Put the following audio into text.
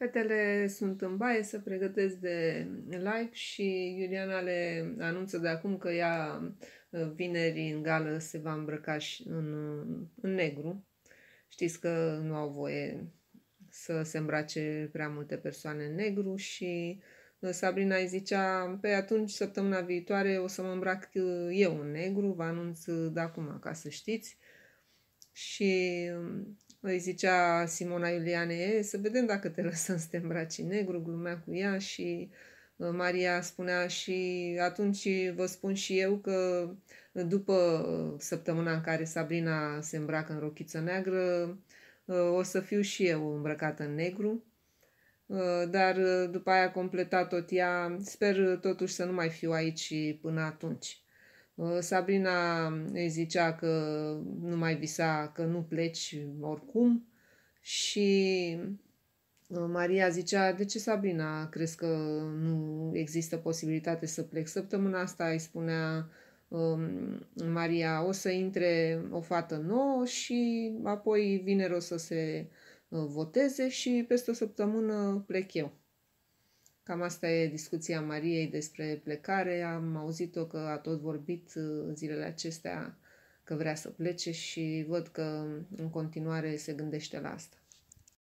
Fetele sunt în baie, să pregătesc de live și Iuliana le anunță de acum că ea vineri în gală se va îmbrăca și în, în negru. Știți că nu au voie să se îmbrace prea multe persoane în negru și uh, Sabrina îi zicea, pe păi atunci, săptămâna viitoare, o să mă îmbrac uh, eu în negru, vă anunț uh, de acum, ca să știți. Și um, îi zicea Simona Iuliane, să vedem dacă te lăsăm să te îmbraci negru, glumea cu ea și uh, Maria spunea și atunci vă spun și eu că uh, după uh, săptămâna în care Sabrina se îmbracă în rochiță neagră, o să fiu și eu îmbrăcată în negru, dar după aia completat tot ea, sper totuși să nu mai fiu aici până atunci. Uh, Sabrina îi zicea că nu mai visa, că nu pleci oricum și uh, Maria zicea, de ce Sabrina crezi că nu există posibilitate să plec? Săptămâna asta îi spunea um, Maria, o să intre o fată nouă și apoi vineri o să se uh, voteze și peste o săptămână plec eu. Cam asta e discuția Mariei despre plecare. Am auzit-o că a tot vorbit uh, în zilele acestea că vrea să plece și văd că în continuare se gândește la asta.